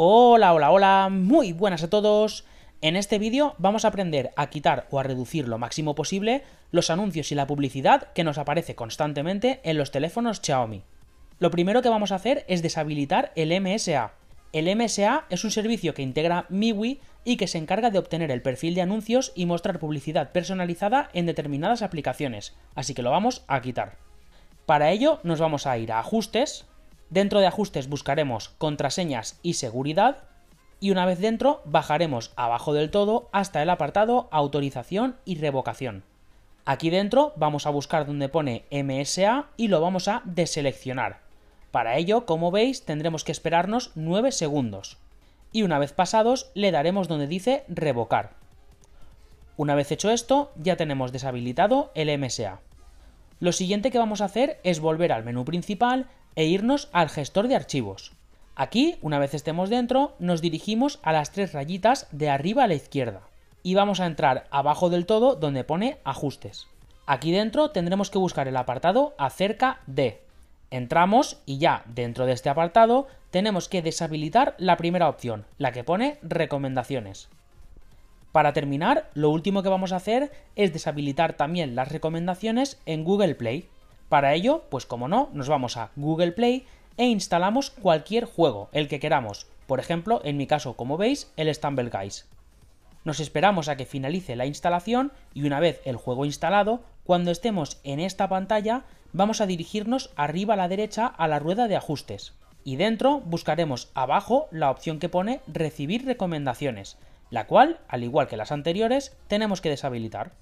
Hola, hola, hola, muy buenas a todos. En este vídeo vamos a aprender a quitar o a reducir lo máximo posible los anuncios y la publicidad que nos aparece constantemente en los teléfonos Xiaomi. Lo primero que vamos a hacer es deshabilitar el MSA. El MSA es un servicio que integra MIUI y que se encarga de obtener el perfil de anuncios y mostrar publicidad personalizada en determinadas aplicaciones, así que lo vamos a quitar. Para ello nos vamos a ir a Ajustes, Dentro de ajustes buscaremos contraseñas y seguridad y una vez dentro bajaremos abajo del todo hasta el apartado autorización y revocación. Aquí dentro vamos a buscar donde pone MSA y lo vamos a deseleccionar. Para ello, como veis, tendremos que esperarnos 9 segundos. Y una vez pasados, le daremos donde dice revocar. Una vez hecho esto, ya tenemos deshabilitado el MSA. Lo siguiente que vamos a hacer es volver al menú principal e irnos al gestor de archivos. Aquí, una vez estemos dentro, nos dirigimos a las tres rayitas de arriba a la izquierda y vamos a entrar abajo del todo donde pone ajustes. Aquí dentro tendremos que buscar el apartado acerca de. Entramos y ya dentro de este apartado tenemos que deshabilitar la primera opción, la que pone recomendaciones. Para terminar, lo último que vamos a hacer es deshabilitar también las recomendaciones en Google Play. Para ello, pues como no, nos vamos a Google Play e instalamos cualquier juego, el que queramos. Por ejemplo, en mi caso, como veis, el Stumble Guys. Nos esperamos a que finalice la instalación y una vez el juego instalado, cuando estemos en esta pantalla, vamos a dirigirnos arriba a la derecha a la rueda de ajustes. Y dentro buscaremos abajo la opción que pone Recibir recomendaciones, la cual, al igual que las anteriores, tenemos que deshabilitar.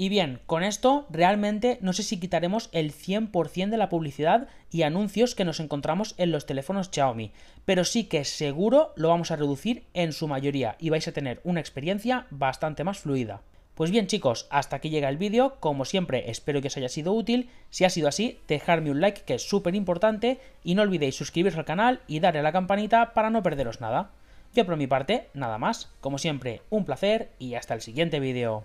Y bien, con esto realmente no sé si quitaremos el 100% de la publicidad y anuncios que nos encontramos en los teléfonos Xiaomi, pero sí que seguro lo vamos a reducir en su mayoría y vais a tener una experiencia bastante más fluida. Pues bien chicos, hasta aquí llega el vídeo, como siempre espero que os haya sido útil, si ha sido así dejadme un like que es súper importante y no olvidéis suscribiros al canal y darle a la campanita para no perderos nada. Yo por mi parte, nada más, como siempre un placer y hasta el siguiente vídeo.